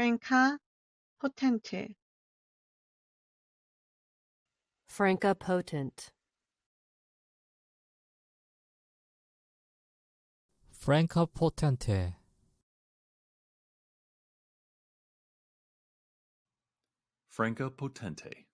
Franca potente. Franca potent. Franca potente. Franca potente.